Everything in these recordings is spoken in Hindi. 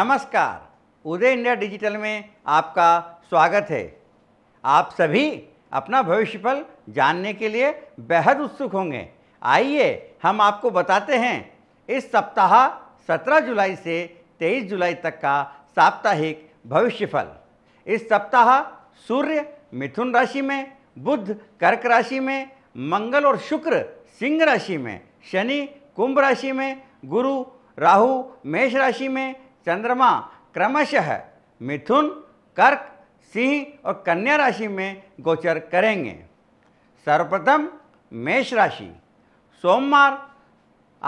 नमस्कार उदय इंडिया डिजिटल में आपका स्वागत है आप सभी अपना भविष्यफल जानने के लिए बेहद उत्सुक होंगे आइए हम आपको बताते हैं इस सप्ताह 17 जुलाई से 23 जुलाई तक का साप्ताहिक भविष्यफल इस सप्ताह सूर्य मिथुन राशि में बुध कर्क राशि में मंगल और शुक्र सिंह राशि में शनि कुंभ राशि में गुरु राहु मेष राशि में चंद्रमा क्रमशः मिथुन कर्क सिंह और कन्या राशि में गोचर करेंगे सर्वप्रथम मेष राशि सोमवार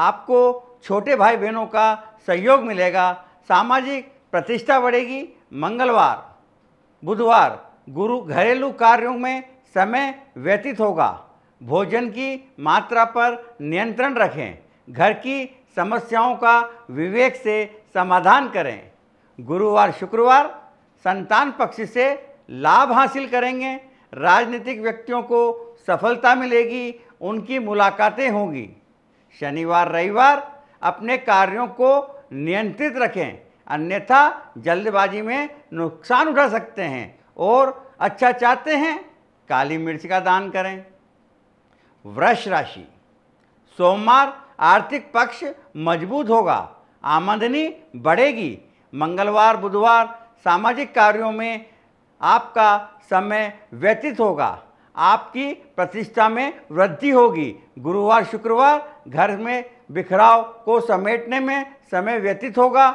आपको छोटे भाई बहनों का सहयोग मिलेगा सामाजिक प्रतिष्ठा बढ़ेगी मंगलवार बुधवार गुरु घरेलू कार्यों में समय व्यतीत होगा भोजन की मात्रा पर नियंत्रण रखें घर की समस्याओं का विवेक से समाधान करें गुरुवार शुक्रवार संतान पक्ष से लाभ हासिल करेंगे राजनीतिक व्यक्तियों को सफलता मिलेगी उनकी मुलाकातें होंगी शनिवार रविवार अपने कार्यों को नियंत्रित रखें अन्यथा जल्दबाजी में नुकसान उठा सकते हैं और अच्छा चाहते हैं काली मिर्च का दान करें वृष राशि सोमवार आर्थिक पक्ष मजबूत होगा आमदनी बढ़ेगी मंगलवार बुधवार सामाजिक कार्यों में आपका समय व्यतीत होगा आपकी प्रतिष्ठा में वृद्धि होगी गुरुवार शुक्रवार घर में बिखराव को समेटने में समय व्यतीत होगा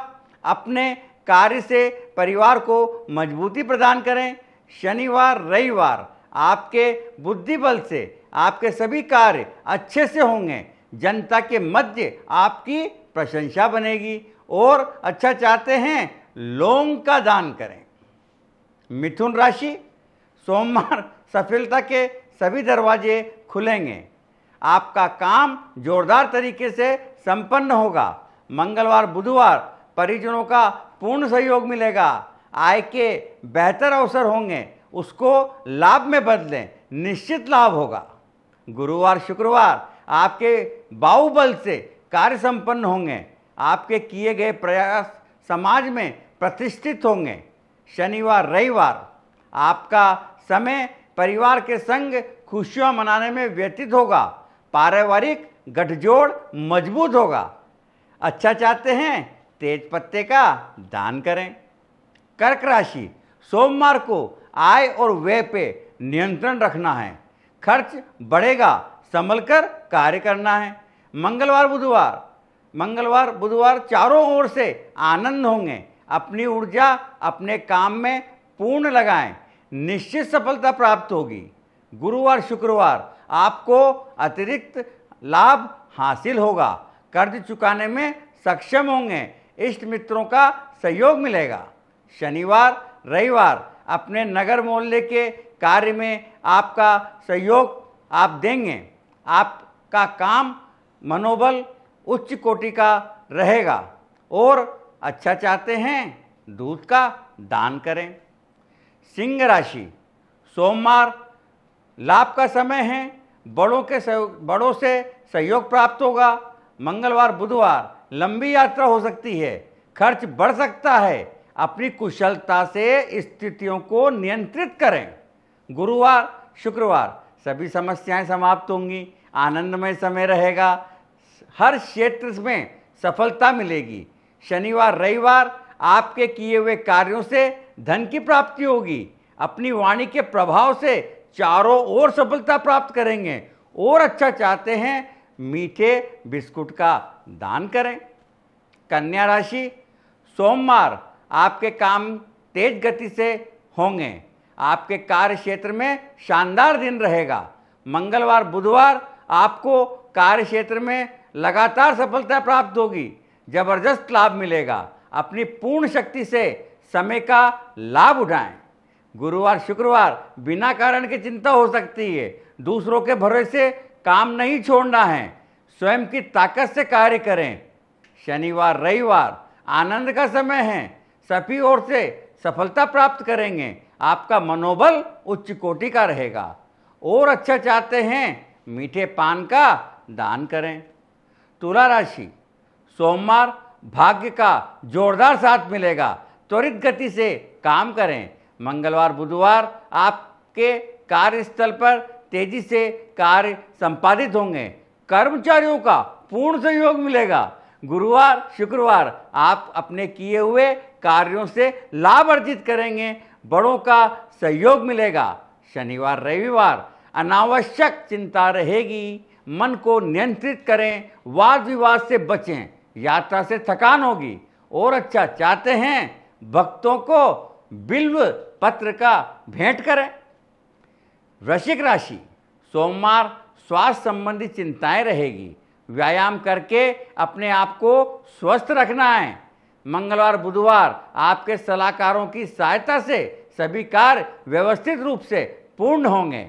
अपने कार्य से परिवार को मजबूती प्रदान करें शनिवार रविवार आपके बुद्धि बल से आपके सभी कार्य अच्छे से होंगे जनता के मध्य आपकी प्रशंसा बनेगी और अच्छा चाहते हैं लोंग का दान करें मिथुन राशि सोमवार सफलता के सभी दरवाजे खुलेंगे आपका काम जोरदार तरीके से संपन्न होगा मंगलवार बुधवार परिजनों का पूर्ण सहयोग मिलेगा आय के बेहतर अवसर होंगे उसको लाभ में बदलें निश्चित लाभ होगा गुरुवार शुक्रवार आपके बाहुबल से कार्य संपन्न होंगे आपके किए गए प्रयास समाज में प्रतिष्ठित होंगे शनिवार रविवार आपका समय परिवार के संग खुशियां मनाने में व्यतीत होगा पारिवारिक गठजोड़ मजबूत होगा अच्छा चाहते हैं तेज पत्ते का दान करें कर्क राशि सोमवार को आय और व्यय पे नियंत्रण रखना है खर्च बढ़ेगा संभल कर कार्य करना है मंगलवार बुधवार मंगलवार बुधवार चारों ओर से आनंद होंगे अपनी ऊर्जा अपने काम में पूर्ण लगाएं निश्चित सफलता प्राप्त होगी गुरुवार शुक्रवार आपको अतिरिक्त लाभ हासिल होगा कर्ज चुकाने में सक्षम होंगे इष्ट मित्रों का सहयोग मिलेगा शनिवार रविवार अपने नगर मोहल्ले के कार्य में आपका सहयोग आप देंगे आपका काम मनोबल उच्च कोटि का रहेगा और अच्छा चाहते हैं दूध का दान करें सिंह राशि सोमवार लाभ का समय है बड़ों के सहयोग बड़ों से सहयोग प्राप्त होगा मंगलवार बुधवार लंबी यात्रा हो सकती है खर्च बढ़ सकता है अपनी कुशलता से स्थितियों को नियंत्रित करें गुरुवार शुक्रवार सभी समस्याएं समाप्त होंगी आनंदमय समय रहेगा हर क्षेत्र में सफलता मिलेगी शनिवार रविवार आपके किए हुए कार्यों से धन की प्राप्ति होगी अपनी वाणी के प्रभाव से चारों ओर सफलता प्राप्त करेंगे और अच्छा चाहते हैं मीठे बिस्कुट का दान करें कन्या राशि सोमवार आपके काम तेज गति से होंगे आपके कार्य क्षेत्र में शानदार दिन रहेगा मंगलवार बुधवार आपको कार्य क्षेत्र में लगातार सफलता प्राप्त होगी जबरदस्त लाभ मिलेगा अपनी पूर्ण शक्ति से समय का लाभ उठाएं गुरुवार शुक्रवार बिना कारण की चिंता हो सकती है दूसरों के भरोसे काम नहीं छोड़ना है स्वयं की ताकत से कार्य करें शनिवार रविवार आनंद का समय है सभी ओर से सफलता प्राप्त करेंगे आपका मनोबल उच्च कोटि का रहेगा और अच्छा चाहते हैं मीठे पान का दान करें तुला राशि सोमवार भाग्य का जोरदार साथ मिलेगा त्वरित गति से काम करें मंगलवार बुधवार आपके कार्यस्थल पर तेजी से कार्य संपादित होंगे कर्मचारियों का पूर्ण सहयोग मिलेगा गुरुवार शुक्रवार आप अपने किए हुए कार्यों से लाभ अर्जित करेंगे बड़ों का सहयोग मिलेगा शनिवार रविवार अनावश्यक चिंता रहेगी मन को नियंत्रित करें वाद विवाद से बचें यात्रा से थकान होगी और अच्छा चाहते हैं भक्तों को बिल्व पत्र का भेंट करें वृश्चिक राशि सोमवार स्वास्थ्य संबंधी चिंताएं रहेगी व्यायाम करके अपने आप को स्वस्थ रखना है मंगलवार बुधवार आपके सलाहकारों की सहायता से सभी कार्य व्यवस्थित रूप से पूर्ण होंगे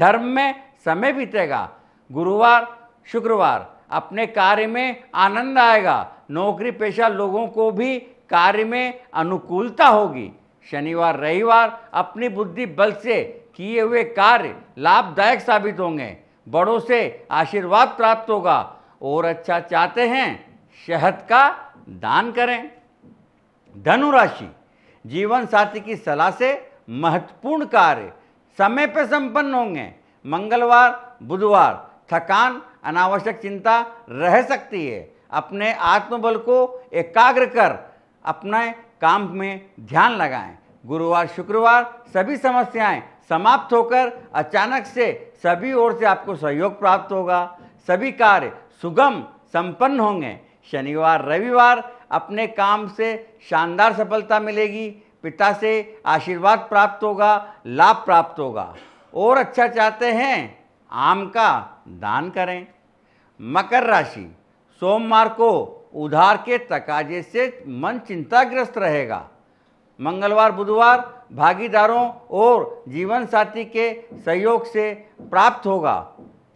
धर्म में समय बीतेगा गुरुवार शुक्रवार अपने कार्य में आनंद आएगा नौकरी पेशा लोगों को भी कार्य में अनुकूलता होगी शनिवार रविवार अपनी बुद्धि बल से किए हुए कार्य लाभदायक साबित होंगे बड़ों से आशीर्वाद प्राप्त होगा और अच्छा चाहते हैं शहद का दान करें धनुराशि जीवन साथी की सलाह से महत्वपूर्ण कार्य समय पर संपन्न होंगे मंगलवार बुधवार थकान अनावश्यक चिंता रह सकती है अपने आत्मबल को एकाग्र कर अपने काम में ध्यान लगाएं गुरुवार शुक्रवार सभी समस्याएं समाप्त होकर अचानक से सभी ओर से आपको सहयोग प्राप्त होगा सभी कार्य सुगम संपन्न होंगे शनिवार रविवार अपने काम से शानदार सफलता मिलेगी पिता से आशीर्वाद प्राप्त होगा लाभ प्राप्त होगा और अच्छा चाहते हैं आम का दान करें मकर राशि सोमवार को उधार के तकाजे से मन चिंताग्रस्त रहेगा मंगलवार बुधवार भागीदारों और जीवन साथी के सहयोग से प्राप्त होगा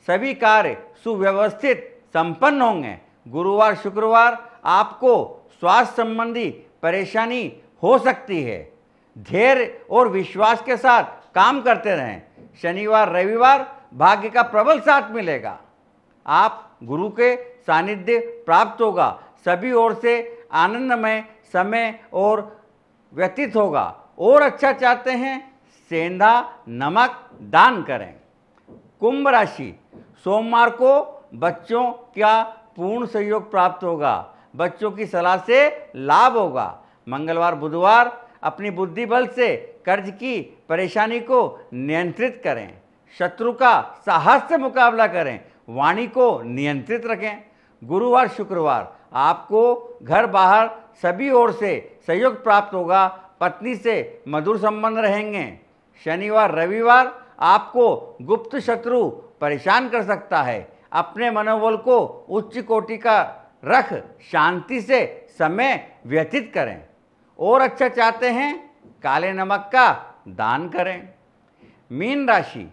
सभी कार्य सुव्यवस्थित संपन्न होंगे गुरुवार शुक्रवार आपको स्वास्थ्य संबंधी परेशानी हो सकती है धैर्य और विश्वास के साथ काम करते रहें शनिवार रविवार भाग्य का प्रबल साथ मिलेगा आप गुरु के सानिध्य प्राप्त होगा सभी ओर से आनंदमय समय और व्यतीत होगा और अच्छा चाहते हैं सेंधा नमक दान करें कुंभ राशि सोमवार को बच्चों का पूर्ण सहयोग प्राप्त होगा बच्चों की सलाह से लाभ होगा मंगलवार बुधवार अपनी बुद्धि बल से कर्ज की परेशानी को नियंत्रित करें शत्रु का साहस से मुकाबला करें वाणी को नियंत्रित रखें गुरुवार शुक्रवार आपको घर बाहर सभी ओर से सहयोग प्राप्त होगा पत्नी से मधुर संबंध रहेंगे शनिवार रविवार आपको गुप्त शत्रु परेशान कर सकता है अपने मनोबल को उच्च कोटि का रख शांति से समय व्यतीत करें और अच्छा चाहते हैं काले नमक का दान करें मीन राशि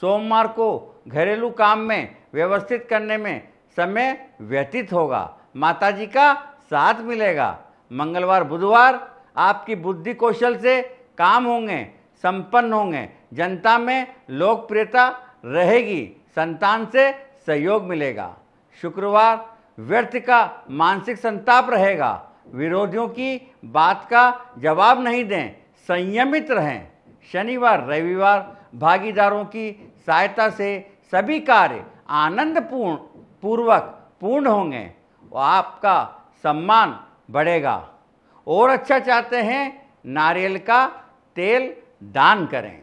सोमवार को घरेलू काम में व्यवस्थित करने में समय व्यतीत होगा माताजी का साथ मिलेगा मंगलवार बुधवार आपकी बुद्धि कौशल से काम होंगे संपन्न होंगे जनता में लोकप्रियता रहेगी संतान से सहयोग मिलेगा शुक्रवार व्यर्थ का मानसिक संताप रहेगा विरोधियों की बात का जवाब नहीं दें संयमित रहें शनिवार रविवार भागीदारों की सहायता से सभी कार्य आनंदपूर्ण पूर्वक पूर्ण होंगे और आपका सम्मान बढ़ेगा और अच्छा चाहते हैं नारियल का तेल दान करें